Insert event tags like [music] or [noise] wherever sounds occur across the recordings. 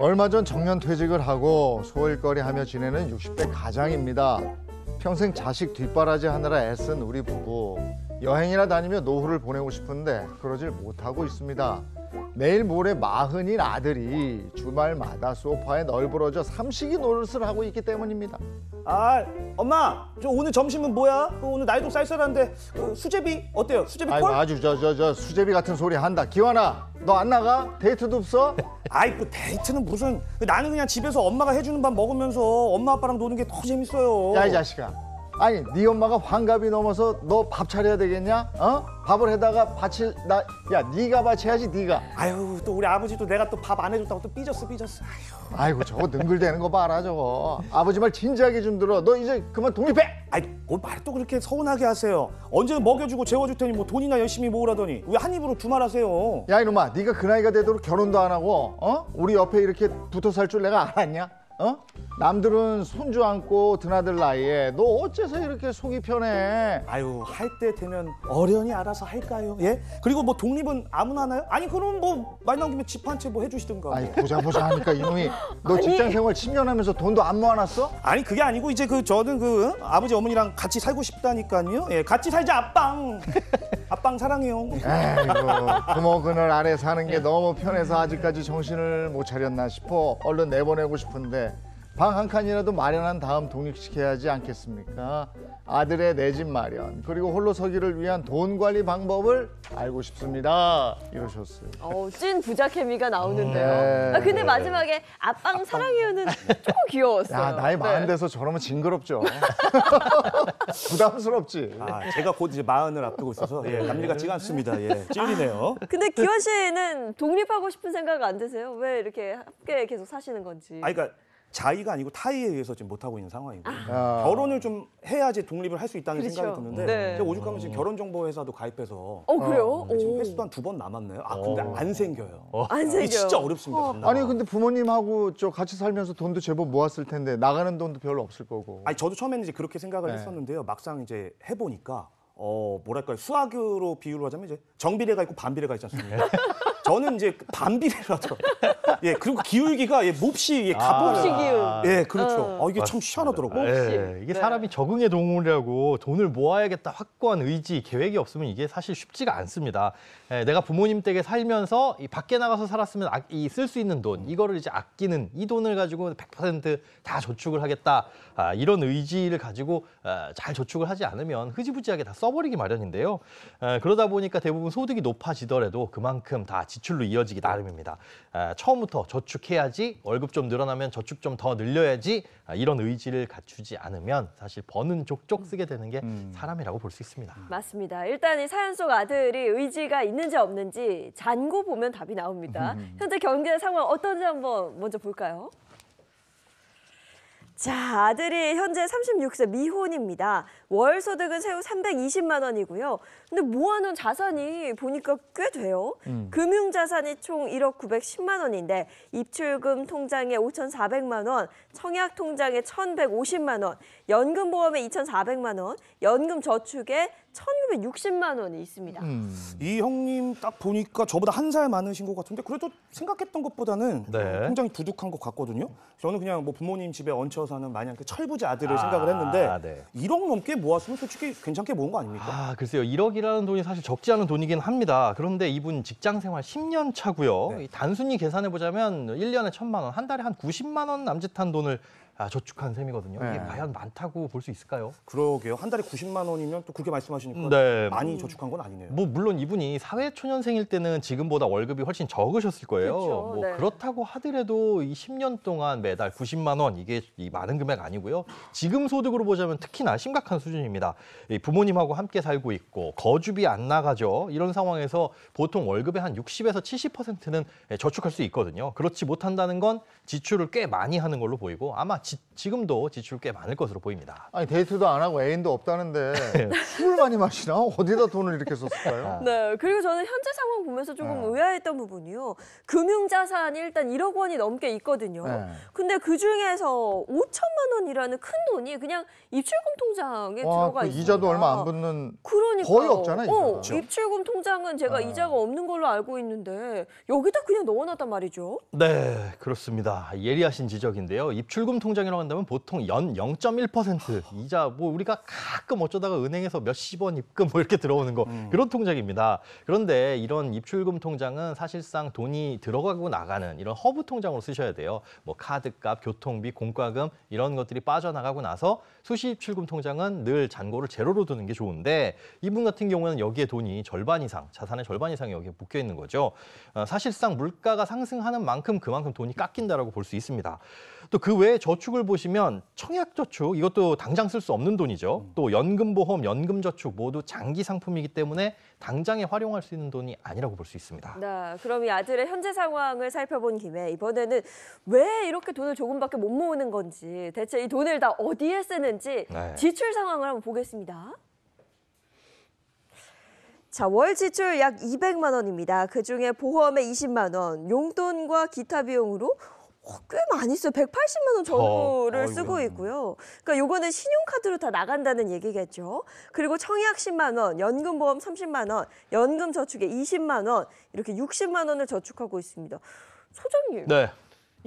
얼마 전 정년 퇴직을 하고 소일거리 하며 지내는 60대 가장입니다. 평생 자식 뒷바라지 하느라 애쓴 우리 부부. 여행이나 다니며 노후를 보내고 싶은데 그러질 못하고 있습니다. 내일 모레 마흔인 아들이 주말마다 소파에 널브러져 삼식이 노릇을 하고 있기 때문입니다. 아, 엄마, 저 오늘 점심은 뭐야? 오늘 날도 쌀쌀한데 그 수제비 어때요? 수제비 아이고, 콜? 아주 저 저 저 수제비 같은 소리 한다. 기환아, 너 안 나가? 데이트도 없어? [laughs] 아이그 데이트는 무슨 나는 그냥 집에서 엄마가 해주는 밥 먹으면서 엄마 아빠랑 노는 게 더 재밌어요. 야 이 자식아, 아니 네 엄마가 환갑이 넘어서 너 밥 차려야 되겠냐? 어? 밥을 해다가 바칠 나야 네가 바쳐야지 네가. 아유 또 우리 아버지도 내가 또 밥 안 해줬다고 또 삐졌어 삐졌어. 아유. 아이고 저거 능글대는 거 봐라 저거. 아버지 말 진지하게 좀 들어. 너 이제 그만 독립해. 아이 뭘말또 그렇게 서운하게 하세요. 언제 먹여주고 재워줄 테니 뭐 돈이나 열심히 모으라더니 왜 한 입으로 두말 하세요. 야 이놈아 네가 그 나이가 되도록 결혼도 안 하고 어? 우리 옆에 이렇게 붙어 살 줄 내가 알았냐? 어? 남들은 손주 안고 드나들 나이에 너 어째서 이렇게 속이 편해? 아유 할 때 되면 어련히 알아서 할까요? 예? 그리고 뭐 독립은 아무나 하나요? 아니 그러면뭐말 나온 김에 집한 채 뭐해주시던가 뭐. 아니 보자 보자 하니까 이놈이 [laughs] 너 아니. 직장 생활 10년 하면서 돈도 안 모아놨어? 아니 그게 아니고 이제 그 저는 그 어? 아버지 어머니랑 같이 살고 싶다니까요. 예, 같이 살자 아빵. [laughs] 아빵 사랑해요. 에이고 그 부모 그늘 아래 사는 게 너무 편해서 아직까지 정신을 못 차렸나 싶어 얼른 내보내고 싶은데 방한 칸이라도 마련한 다음 독립시켜야 하지 않겠습니까? 아들의 내 집 마련 그리고 홀로 서기를 위한 돈 관리 방법을 알고 싶습니다. 이러셨어요. 어, 찐 부자 케미가 나오는데요. 네. 아, 근데 마지막에 아빵 사랑해요는 조금 귀여웠어요. 야, 나이 많은 네. 데서 저러면 징그럽죠. [laughs] 부담스럽지. 아, 제가 곧 이제 마흔을 앞두고 있어서 예, 남일 같지가 않습니다. 예, 찔리네요. 아, 근데 기원 씨는 독립하고 싶은 생각 안 드세요? 왜 이렇게 함께 계속 사시는 건지. 아, 그러니까 자의가 아니고 타의에 의해서 지금 못 하고 있는 상황이고 아. 아. 결혼을 좀 해야지 독립을 할 수 있다는 그렇죠. 생각이 드는데 네. 제가 오죽하면 지금 결혼정보회사도 가입해서 어 그래요? 어, 지금 오. 횟수도 한 두 번 남았네요. 아 근데 어. 안 생겨요. 어. 안 생겨. 진짜 어렵습니다. 감 아니 근데 부모님하고 저 같이 살면서 돈도 제법 모았을 텐데 나가는 돈도 별로 없을 거고. 아니 저도 처음에는 이제 그렇게 생각을 네. 했었는데요. 막상 이제 해보니까 어 뭐랄까요 수학으로 비유를 하자면 이제 정비례가 있고 반비례가 있지 않습니까? [laughs] 저는 이제 반비례라죠예 [laughs] 그리고 기울기가 예, 몹시 예, 아. 몹시 가보는 기울. 예 그렇죠. 어. 아 이게 참 희한하더라고. 요 네. 예, 이게 네. 사람이 적응의 동물이라고 돈을 모아야겠다 확고한 의지, 계획이 없으면 이게 사실 쉽지가 않습니다. 예, 내가 부모님 댁에 살면서 이 밖에 나가서 살았으면 아, 이쓸 수 있는 돈, 이거를 이제 아끼는 이 돈을 가지고 100%다 저축을 하겠다 아, 이런 의지를 가지고 아, 잘 저축을 하지 않으면 흐지부지하게 다 써버리기 마련인데요. 아, 그러다 보니까 대부분 소득이 높아지더라도 그만큼 다 지. 지출로 이어지기 나름입니다. 아, 처음부터 저축해야지 월급 좀 늘어나면 저축 좀 더 늘려야지 아, 이런 의지를 갖추지 않으면 사실 버는 족족 쓰게 되는 게 음. 사람이라고 볼 수 있습니다. 맞습니다. 일단 이 사연 속 아들이 의지가 있는지 없는지 잔고 보면 답이 나옵니다. 음. 현재 경제 상황 어떤지 한번 먼저 볼까요? 자, 아들이 현재 36세 미혼입니다. 월 소득은 세후 320만 원이고요. 근데 모아놓은 자산이 보니까 꽤 돼요. 음. 금융 자산이 총 1억 910만 원인데 입출금 통장에 5,400만 원, 청약 통장에 1,150만 원, 연금 보험에 2,400만 원, 연금 저축에 1,960만 원이 있습니다. 음. 이 형님 딱 보니까 저보다 한 살 많으신 것 같은데 그래도 생각했던 것보다는 네. 굉장히 부족한것 같거든요. 저는 그냥 뭐 부모님 집에 얹혀 사는 마냥 그 철부지 아들을 아, 생각을 했는데 아, 네. 1억 넘게 모았으면 솔직히 괜찮게 모은 거 아닙니까? 아, 글쎄요. 1억이라는 돈이 사실 적지 않은 돈이긴 합니다. 그런데 이분 직장 생활 10년 차고요. 네. 단순히 계산해 보자면 1년에 1천만 원, 한 달에 한 90만 원 남짓한 돈을 아, 저축한 셈이거든요. 이게 네. 과연 많다고 볼 수 있을까요? 그러게요. 한 달에 90만 원이면 또 그렇게 말씀하시니까 네. 많이 저축한 건 아니네요. 뭐 물론 이분이 사회초년생일 때는 지금보다 월급이 훨씬 적으셨을 거예요. 그렇죠. 뭐 네. 그렇다고 하더라도 이 10년 동안 매달 90만 원 이게 이 많은 금액 아니고요. 지금 소득으로 보자면 특히나 심각한 수준입니다. 이 부모님하고 함께 살고 있고 거주비 안 나가죠. 이런 상황에서 보통 월급의 한 60에서 70%는 저축할 수 있거든요. 그렇지 못한다는 건 지출을 꽤 많이 하는 걸로 보이고 아마 지, 금도 지출 꽤 많을 것으로 보입니다. 아니 데이트도 안 하고 애인도 없다는데 [laughs] 네. 술 많이 마시나? 어디다 돈을 이렇게 썼을까요? 아. 네, 그리고 저는 현재 상황 보면서 조금 네. 의아했던 부분이요. 금융자산 일단 1억 원이 넘게 있거든요. 네. 근데 그중에서 5천만 원이라는 큰 돈이 그냥 입출금 통장에 와, 들어가 그 있어요. 이자도 얼마 안 붙는 그러니까 거의 없잖아요. 어, 그렇죠. 입출금 통장은 제가 네. 이자가 없는 걸로 알고 있는데 여기다 그냥 넣어놨단 말이죠. 네, 그렇습니다. 예리하신 지적인데요. 입출금 통장 통장이라고 한다면 보통 연 0.1% 이자 뭐 우리가 가끔 어쩌다가 은행에서 몇십 원 입금 뭐 이렇게 들어오는 거 음. 그런 통장입니다. 그런데 이런 입출금 통장은 사실상 돈이 들어가고 나가는 이런 허브 통장으로 쓰셔야 돼요. 뭐 카드값, 교통비, 공과금 이런 것들이 빠져나가고 나서 수시 입출금 통장은 늘 잔고를 제로로 두는 게 좋은데 이분 같은 경우는 여기에 돈이 절반 이상, 자산의 절반 이상이 여기에 묶여 있는 거죠. 어, 사실상 물가가 상승하는 만큼 그만큼 돈이 깎인다라고 볼 수 있습니다. 또 그 외에 저축 축을 보시면 청약저축 이것도 당장 쓸 수 없는 돈이죠. 음. 또 연금보험, 연금저축 모두 장기 상품이기 때문에 당장에 활용할 수 있는 돈이 아니라고 볼 수 있습니다. 네, 그럼 이 아들의 현재 상황을 살펴본 김에 이번에는 왜 이렇게 돈을 조금밖에 못 모으는 건지 대체 이 돈을 다 어디에 쓰는지 네. 지출 상황을 한번 보겠습니다. 자, 월 지출 약 200만 원입니다. 그중에 보험에 20만 원, 용돈과 기타 비용으로 꽤 많이 써요. 180만 원 전후를 어, 쓰고 있고요. 그러니까 요거는 신용카드로 다 나간다는 얘기겠죠. 그리고 청약 10만 원, 연금보험 30만 원, 연금저축에 20만 원 이렇게 60만 원을 저축하고 있습니다. 소장님. 네.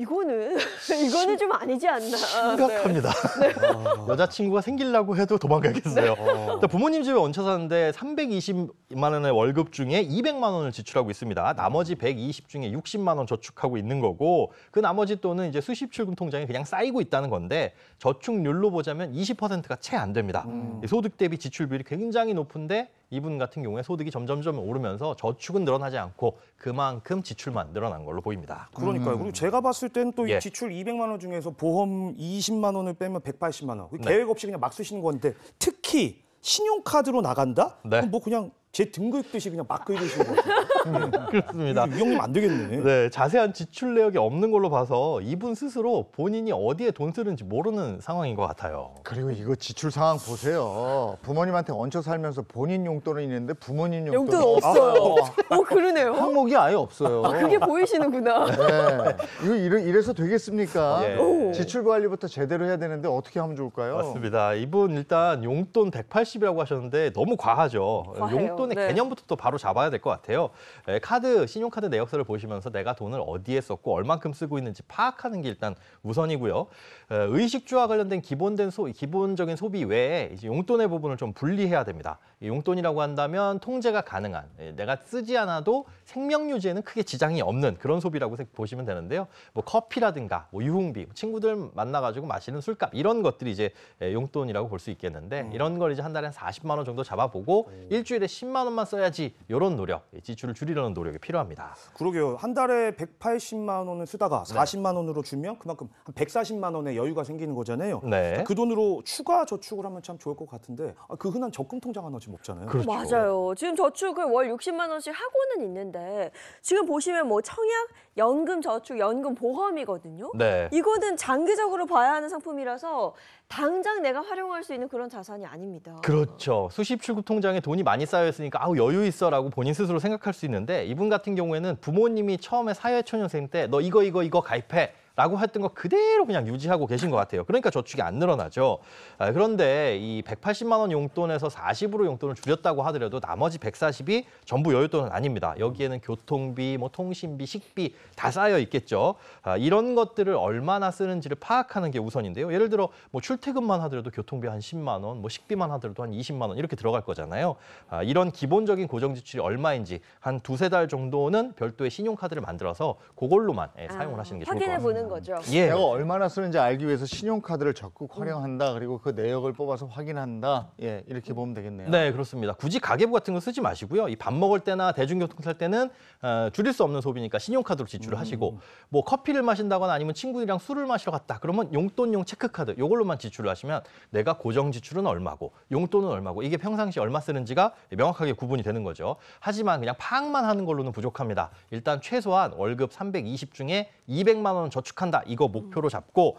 이거는 아, [laughs] 이거는 좀 아니지 않나. 네. 심각합니다. 네. 아. 여자친구가 생기려고 해도 도망가겠어요. 아. 부모님 집에 얹혀 사는데 320만 원의 월급 중에 200만 원을 지출하고 있습니다. 나머지 120 중에 60만 원 저축하고 있는 거고 그 나머지 돈은 이제 수십 출금 통장에 그냥 쌓이고 있다는 건데 저축률로 보자면 20%가 채 안 됩니다. 음. 소득 대비 지출 비율이 굉장히 높은데 이분 같은 경우에 소득이 점점점 오르면서 저축은 늘어나지 않고 그만큼 지출만 늘어난 걸로 보입니다. 그러니까요. 그리고 음. 제가 봤을 땐 또이 예. 지출 200만 원 중에서 보험 20만 원을 빼면 180만 원. 네. 계획 없이 그냥 막 쓰시는 건데 특히 신용카드로 나간다? 네. 그럼 뭐 그냥 제 등급듯이 그냥 막 긁으시는 것 [laughs] 네, 그렇습니다. 이 형님 안 되겠네. 네, 자세한 지출 내역이 없는 걸로 봐서 이분 스스로 본인이 어디에 돈 쓰는지 모르는 상황인 것 같아요. 그리고 이거 지출 상황 보세요. 부모님한테 얹혀 살면서 본인 용돈은 있는데 부모님 용돈은 용돈 없어요. 어, 그러네요. 항목이 아예 없어요. 아, 그게 보이시는구나. 네, 이거 이래, 이래서 되겠습니까? 예. 지출 관리부터 제대로 해야 되는데 어떻게 하면 좋을까요? 맞습니다. 이분 일단 용돈 180이라고 하셨는데 너무 과하죠. 과해요. 용돈의 네. 개념부터 또 바로 잡아야 될 것 같아요. 에, 카드, 신용카드 내역서를 보시면서 내가 돈을 어디에 썼고 얼만큼 쓰고 있는지 파악하는 게 일단 우선이고요. 에, 의식주와 관련된 기본된 소, 기본적인 소비 외에 이제 용돈의 부분을 좀 분리해야 됩니다. 용돈이라고 한다면 통제가 가능한 예, 내가 쓰지 않아도 생명 유지에는 크게 지장이 없는 그런 소비라고 보시면 되는데요. 뭐 커피라든가 뭐 유흥비, 뭐 친구들 만나가지고 마시는 술값 이런 것들이 이제 예, 용돈이라고 볼 수 있겠는데 음. 이런 걸 이제 한 달에 한 40만 원 정도 잡아보고 음. 일주일에 10만 원만 써야지 이런 노력, 예, 지출을 줄이려는 노력이 필요합니다. 그러게요. 한 달에 180만 원을 쓰다가 40만 원으로 주면 그만큼 한 140만 원의 여유가 생기는 거잖아요. 네. 그 돈으로 추가 저축을 하면 참 좋을 것 같은데 아, 그 흔한 적금 통장 하나 좀 수는 없잖아요. 그렇죠. 맞아요. 지금 저축을 월 60만 원씩 하고는 있는데 지금 보시면 뭐 청약, 연금 저축, 연금 보험이거든요. 네. 이거는 장기적으로 봐야 하는 상품이라서 당장 내가 활용할 수 있는 그런 자산이 아닙니다. 그렇죠. 수십 출구 통장에 돈이 많이 쌓여 있으니까 아우 여유 있어라고 본인 스스로 생각할 수 있는데 이분 같은 경우에는 부모님이 처음에 사회초년생 때 너 이거 이거 이거 가입해 라고 했던 거 그대로 그냥 유지하고 계신 것 같아요. 그러니까 저축이 안 늘어나죠. 아, 그런데 이 180만 원 용돈에서 40으로 용돈을 줄였다고 하더라도 나머지 140이 전부 여윳돈은 아닙니다. 여기에는 교통비, 뭐 통신비, 식비 다 쌓여 있겠죠. 아, 이런 것들을 얼마나 쓰는지를 파악하는 게 우선인데요. 예를 들어 뭐 출퇴근만 하더라도 교통비 한 10만 원, 뭐 식비만 하더라도 한 20만 원 이렇게 들어갈 거잖아요. 아, 이런 기본적인 고정 지출이 얼마인지 한 두세 달 정도는 별도의 신용카드를 만들어서 그걸로만 예, 사용을 하시는 게 좋을 것 같습니다. 거죠. 예. 내가 얼마나 쓰는지 알기 위해서 신용카드를 적극 활용한다. 그리고 그 내역을 뽑아서 확인한다. 예, 이렇게 보면 되겠네요. 네, 그렇습니다. 굳이 가계부 같은 거 쓰지 마시고요. 이 밥 먹을 때나 대중교통 탈 때는 어, 줄일 수 없는 소비니까 신용카드로 지출을 음. 하시고 뭐 커피를 마신다거나 아니면 친구들이랑 술을 마시러 갔다. 그러면 용돈용 체크카드 요걸로만 지출을 하시면 내가 고정 지출은 얼마고 용돈은 얼마고 이게 평상시 얼마 쓰는지가 명확하게 구분이 되는 거죠. 하지만 그냥 파악만 하는 걸로는 부족합니다. 일단 최소한 월급 320 중에 200만 원 저축 축한다 이거 목표로 잡고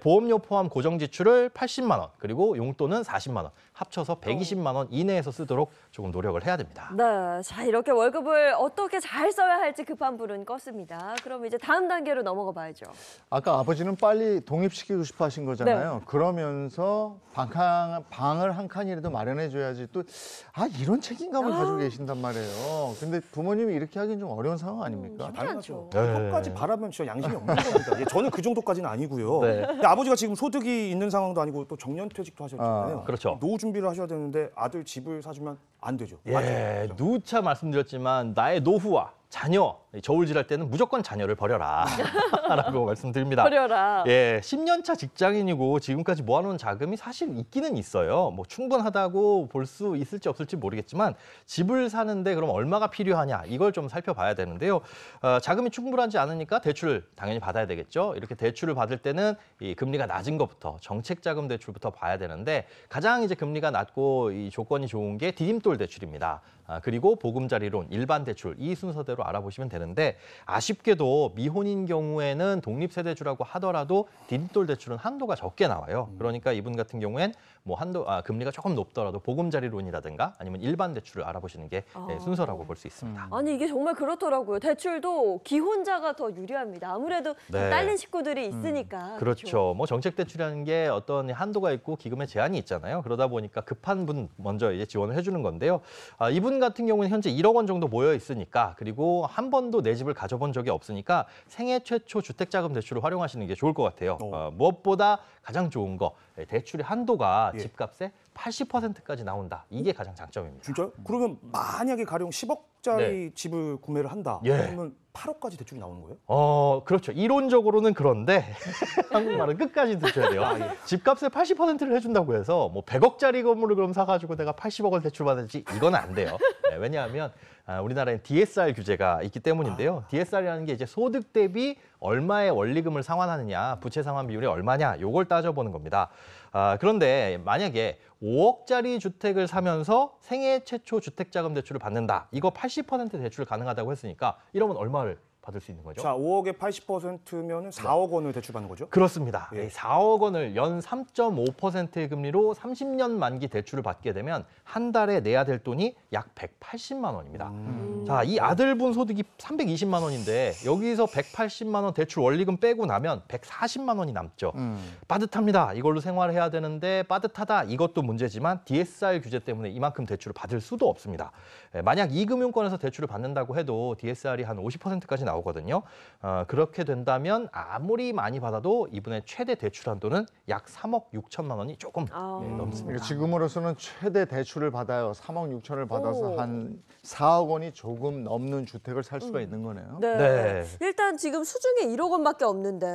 보험료 포함 고정 지출을 80만 원 그리고 용돈은 40만 원 합쳐서 120만 원 이내에서 쓰도록 조금 노력을 해야 됩니다. 네, 자 이렇게 월급을 어떻게 잘 써야 할지 급한 불은 껐습니다. 그럼 이제 다음 단계로 넘어가 봐야죠. 아까 아버지는 빨리 독립시키고 싶어 하신 거잖아요. 네. 그러면서 방칸, 방을 한 칸이라도 마련해줘야지 또 아 이런 책임감을 아. 가지고 계신단 말이에요. 근데 부모님이 이렇게 하긴 좀 어려운 상황 아닙니까? 음, 당연하죠. 네. 그것까지 바라면 진짜 양심이 없는 겁니다. 예, 저는 그 정도까지는 아니고요. 네. 근데 아버지가 지금 소득이 있는 상황도 아니고 또 정년퇴직도 하셨잖아요. 아, 그렇죠. 노후 준비를 하셔야 되는데 아들 집을 사주면 안 되죠. 예, 맞아 누차 말씀드렸지만 나의 노후와 자녀 저울질할 때는 무조건 자녀를 버려라라고 [laughs] 말씀드립니다. 버려라. 예, 10년차 직장인이고 지금까지 모아놓은 자금이 사실 있기는 있어요. 뭐 충분하다고 볼 수 있을지 없을지 모르겠지만 집을 사는데 그럼 얼마가 필요하냐 이걸 좀 살펴봐야 되는데요. 어, 자금이 충분하지 않으니까 대출 당연히 받아야 되겠죠. 이렇게 대출을 받을 때는 이 금리가 낮은 것부터 정책자금 대출부터 봐야 되는데 가장 이제 금리가 낮고 이 조건이 좋은 게 디딤돌 대출입니다. 아, 그리고 보금자리론, 일반 대출 이 순서대로 알아보시면 되는데 아쉽게도 미혼인 경우에는 독립세대주라고 하더라도 디딤돌 대출은 한도가 적게 나와요. 음. 그러니까 이분 같은 경우엔 뭐 한도 아, 금리가 조금 높더라도 보금자리론이라든가 아니면 일반 대출을 알아보시는 게 예, 아. 순서라고 볼 수 있습니다. 음. 아니 이게 정말 그렇더라고요. 대출도 기혼자가 더 유리합니다. 아무래도 네. 딸린 식구들이 음. 있으니까. 음. 그렇죠. 그렇죠. 뭐 정책 대출이라는 게 어떤 한도가 있고 기금의 제한이 있잖아요. 그러다 보니까 급한 분 먼저 이제 지원을 해주는 건데요. 아, 이분 같은 경우는 현재 1억 원 정도 모여 있으니까 그리고 한 번도 내 집을 가져본 적이 없으니까 생애 최초 주택자금 대출을 활용하시는 게 좋을 것 같아요. 어, 어 무엇보다 가장 좋은 거 예, 대출의 한도가 예. 집값에 80%까지 나온다. 이게 가장 장점입니다. 진짜요? 그러면 만약에 가령 10억짜리 집을 구매를 한다. 예. 그러면 8억까지 대출이 나오는 거예요? 어, 그렇죠. 이론적으로는 그런데 [laughs] 한국말은 끝까지 드셔야 돼요. 아, 예. 집값의 80%를 해준다고 해서 뭐 100억짜리 건물을 그럼 사가지고 내가 80억을 대출받을지 이건 안 돼요. 네, 왜냐하면 아, 우리나라엔 DSR 규제가 있기 때문인데요. 아. DSR이라는 게 이제 소득 대비 얼마의 원리금을 상환하느냐, 부채 상환 비율이 얼마냐, 요걸 따져보는 겁니다. 아, 그런데 만약에 5억짜리 주택을 사면서 생애 최초 주택자금 대출을 받는다. 이거 80% 대출 가능하다고 했으니까 이러면 얼마를 받을 수 있는 거죠. 자, 5억의 80%면 4억 원을 대출받는 거죠? 그렇습니다. 예. 4억 원을 연 3.5%의 금리로 30년 만기 대출을 받게 되면 한 달에 내야 될 돈이 약 180만 원입니다. 음. 자, 이 아들분 소득이 320만 원인데 여기서 180만 원 대출 원리금 빼고 나면 140만 원이 남죠. 음. 빠듯합니다. 이걸로 생활해야 되는데 빠듯하다 이것도 문제지만 DSR 규제 때문에 이만큼 대출을 받을 수도 없습니다. 예, 만약 이 금융권에서 대출을 받는다고 해도 DSR이 한 50%까지 나다 나오거든요. 어, 그렇게 된다면 아무리 많이 받아도 이분의 최대 대출 한도는 약 3억 6천만 원이 조금 아. 네, 넘습니다. 그러니까 지금으로서는 최대 대출을 받아요. 3억 6천을 받아서 한 4억 원이 조금 넘는 주택을 살 수가 음. 있는 거네요. 네. 네. 일단 지금 수중에 1억 원밖에 없는데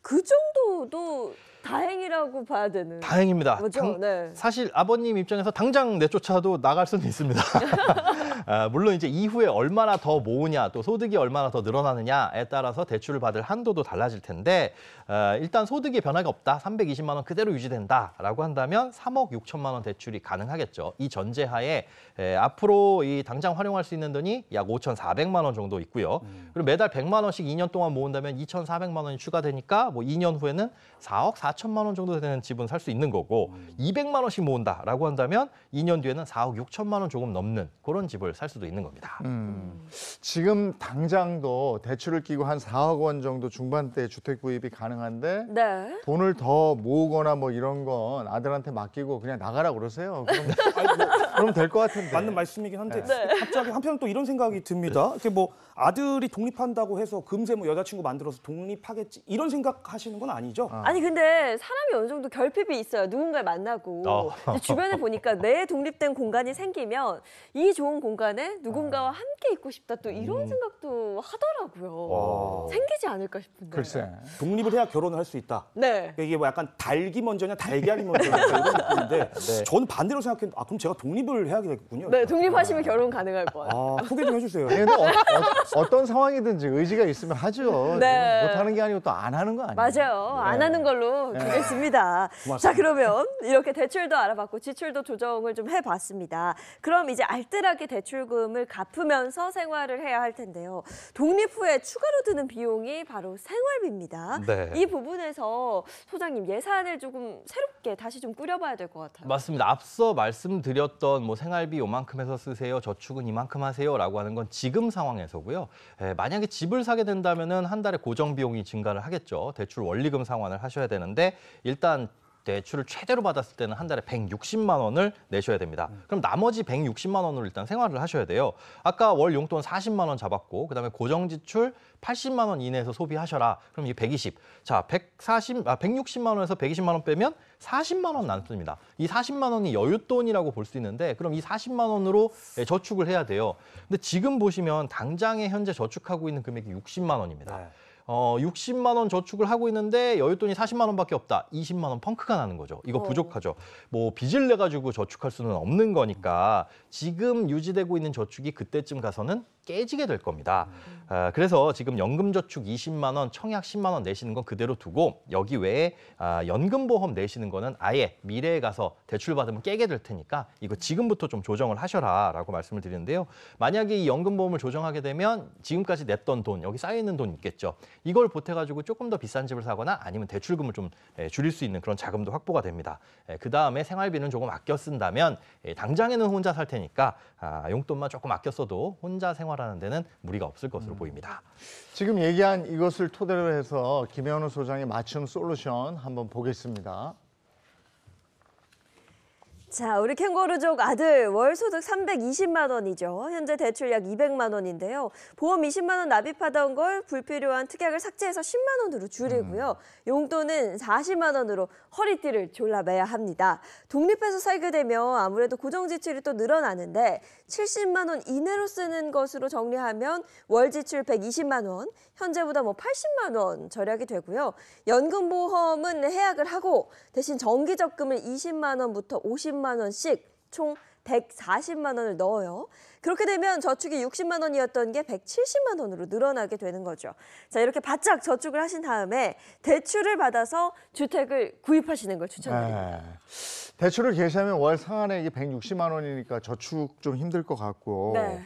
그 정도도 다행이라고 봐야 되는 다행입니다. 거죠? 당- 네. 사실 아버님 입장에서 당장 내쫓아도 나갈 수는 있습니다. [laughs] 아, 물론 이제 이후에 얼마나 더 모으냐 또 소득이 얼마나 더 늘어나느냐에 따라서 대출을 받을 한도도 달라질 텐데 어, 일단 소득의 변화가 없다 320만 원 그대로 유지된다라고 한다면 3억 6천만 원 대출이 가능하겠죠. 이 전제하에 에, 앞으로 이 당장 활용할 수 있는 돈이 약 5,400만 원 정도 있고요. 음. 그리고 매달 100만 원씩 2년 동안 모은다면 2,400만 원이 추가되니까 뭐 2년 후에는 4억 4 4천만 원 정도 되는 집은 살 수 있는 거고 음. 200만 원씩 모은다라고 한다면 2년 뒤에는 4억 6천만 원 조금 넘는 그런 집을 살 수도 있는 겁니다. 음. 지금 당장도 대출을 끼고 한 4억 원 정도 중반대 주택 구입이 가능한데 네. 돈을 더 모으거나 뭐 이런 건 아들한테 맡기고 그냥 나가라 그러세요. 그럼, [laughs] 뭐, 그럼 될것 같은데. 맞는 말씀이긴 한데 네. 네. 갑자기 한편 또 이런 생각이 듭니다. 네. 이렇게 뭐 아들이 독립한다고 해서 금세 뭐 여자친구 만들어서 독립하겠지 이런 생각하시는 건 아니죠? 아. 아니 근데 사람이 어느 정도 결핍이 있어요. 누군가를 만나고. 어. 주변에 보니까 내 독립된 공간이 생기면 이 좋은 공간에 누군가와 아. 함께 있고 싶다 또 이런 음. 생각도 하더라고요. 생기지 않을까 싶은데. 글쎄. 독립을 해야 결혼을 할 수 있다. 네. 이게 뭐 약간 달기 먼저냐 달걀이 먼저냐 이런 느낌인데 [laughs] 네. 저는 반대로 생각했는데 아 그럼 제가 독립을 해야겠군요. 네, 독립하시면 아. 결혼 가능할 거예요. 아, 소개 좀 해주세요. 네, 근데 어, 어 떤 상황이든지 의지가 있으면 하죠. 네. 못하는 게 아니고 또 안 하는 거 아니에요? 맞아요. 안 네. 하는 걸로 두겠습니다. 예. 네. 자 그러면 이렇게 대출도 알아봤고 지출도 조정을 좀 해봤습니다. 그럼 이제 알뜰하게 대출금을 갚으면서 생활을 해야 할 텐데요. 독립 후에 추가로 드는 비용이 바로 생활비입니다. 네. 이 부분에서 소장님 예산을 조금 새롭게 다시 좀 꾸려봐야 될 것 같아요. 맞습니다. 앞서 말씀드렸던 뭐 생활비 요만큼 해서 쓰세요, 저축은 이만큼 하세요라고 하는 건 지금 상황에서고요. 에, 예, 만약에 집을 사게 된다면 은한 달에 고정 비용이 증가를 하겠죠. 대출 원리금 상환을 하셔야 되는데 받는데 일단 대출을 최대로 받았을 때는 한 달에 160만 원을 내셔야 됩니다. 음. 그럼 나머지 160만 원으로 일단 생활을 하셔야 돼요. 아까 월 용돈 40만 원 잡았고 그다음에 고정 지출 80만 원 이내에서 소비하셔라. 그럼 이게 120. 자, 140아 160만 원에서 120만 원 빼면 40만 원 남습니다. 이 40만 원이 여윳돈이라고 볼 수 있는데 그럼 이 40만 원으로 예, 저축을 해야 돼요. 근데 지금 보시면 당장에 현재 저축하고 있는 금액이 60만 원입니다. 네. 어, 60만 원 저축을 하고 있는데 여윳돈이 40만 원밖에 없다. 20만 원 펑크가 나는 거죠. 이거 어. 부족하죠. 뭐 빚을 내 가지고 저축할 수는 없는 거니까 지금 유지되고 있는 저축이 그때쯤 가서는 깨지게 될 겁니다. 아, 그래서 지금 연금저축 20만 원, 청약 10만 원 내시는 건 그대로 두고 여기 외에 아, 연금보험 내시는 거는 아예 미래에 가서 대출받으면 깨게 될 테니까 이거 지금부터 좀 조정을 하셔라라고 말씀을 드리는데요. 만약에 이 연금보험을 조정하게 되면 지금까지 냈던 돈, 여기 쌓여있는 돈 있겠죠. 이걸 보태가지고 조금 더 비싼 집을 사거나 아니면 대출금을 좀 예, 줄일 수 있는 그런 자금도 확보가 됩니다. 예, 그 다음에 생활비는 조금 아껴 쓴다면 예, 당장에는 혼자 살 테니까 아, 용돈만 조금 아껴 써도 혼자 생활 처벌하는 데는 무리가 없을 것으로 음. 보입니다. 지금 얘기한 이것을 토대로 해서 김현우 소장의 맞춤 솔루션 한번 보겠습니다. 자, 우리 캥거루족 아들 월소득 320만 원이죠. 현재 대출 약 200만 원인데요. 보험 20만 원 납입하던 걸 불필요한 특약을 삭제해서 10만 원으로 줄이고요. 음. 용돈은 40만 원으로 허리띠를 졸라매야 합니다. 독립해서 살게 되면 아무래도 고정 지출이 또 늘어나는데 70만 원 이내로 쓰는 것으로 정리하면 월 지출 120만 원, 현재보다 뭐 80만 원 절약이 되고요. 연금보험은 해약을 하고 대신 정기적금을 20만 원부터 50만 원씩 총 140만 원을 넣어요. 그렇게 되면 저축이 60만 원이었던 게 170만 원으로 늘어나게 되는 거죠. 자, 이렇게 바짝 저축을 하신 다음에 대출을 받아서 주택을 구입하시는 걸 추천드립니다. 네. 대출을 개시하면 월상한액이 160만 원이니까 저축 좀 힘들 것 같고 네.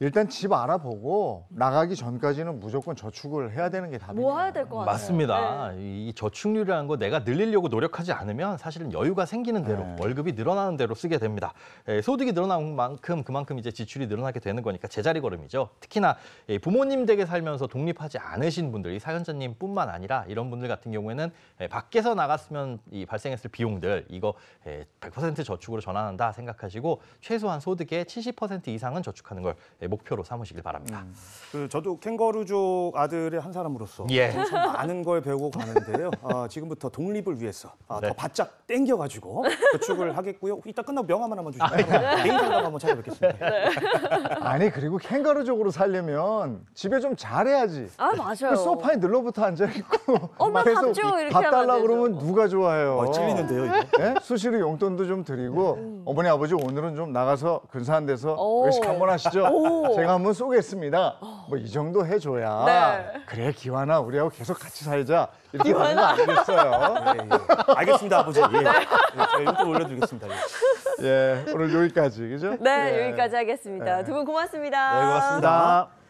일단 집 알아보고 나가기 전까지는 무조건 저축을 해야 되는 게 답이에요. 모아야 뭐 될것 같아요. 맞습니다. 네. 이 저축률이라는 거 내가 늘리려고 노력하지 않으면 사실은 여유가 생기는 대로 네. 월급이 늘어나는 대로 쓰게 됩니다. 예, 소득이 늘어난 만큼 그만큼 이제 지출이 늘어나게 되는 거니까 제자리 걸음이죠. 특히나 예, 부모님 댁에 살면서 독립하지 않으신 분들, 이 사연자님뿐만 아니라 이런 분들 같은 경우에는 예, 밖에서 나갔으면 이 발생했을 비용들 이거 예, 100% 저축으로 전환한다 생각하시고 최소한 소득의 70% 이상은 저축하는 걸 예, 예, 목표로 삼으시길 바랍니다. 음. 그 저도 캥거루족 아들의 한 사람으로서 예. 많은 걸 배우고 가는데요. 아, 지금부터 독립을 위해서 아, 네. 더 바짝 땡겨가지고 저축을 하겠고요. 이따 끝나고 명함만 한번 주시면 아, 예. 개인 상담 한번 찾아뵙겠습니다. 네. 아니 그리고 캥거루족으로 살려면 집에 좀 잘해야지. 아 맞아요. 그 소파에 늘러붙어 앉아 있고 엄마 밥 줘, 이렇게 밥 달라 고 그러면 누가 좋아해요. 어, 찔리는데요 이거. 네? 예? 수시로 용돈도 좀 드리고 음. 어머니 아버지 오늘은 좀 나가서 근사한 데서 오. 외식 한번 하시죠. 오. 제가 한번 쏘겠습니다. 뭐 이 정도 해줘야 네. 그래 기완아 우리하고 계속 같이 살자 이렇게 되는 거 아니겠어요? 예, 예. 알겠습니다, 아버지. 예. 예, 제가 용 올려드리겠습니다. 예. 예 오늘 여기까지 그죠? 네, 예. 여기까지 하겠습니다. 예. 두분 고맙습니다. 네, 고맙습니다.